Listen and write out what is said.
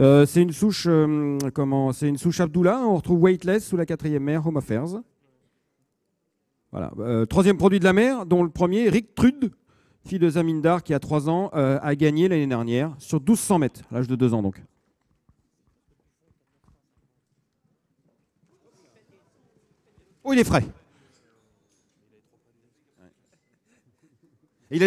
Euh, c'est une souche, euh, comment C'est une souche Abdullah. On retrouve Weightless sous la quatrième mer, Home Affairs. Voilà. Euh, troisième produit de la mer, dont le premier, Rick Trude, fille de Zamindar, qui a 3 ans, a gagné l'année dernière sur 1200 mètres, l'âge de 2 ans donc. Oh, il est frais. Il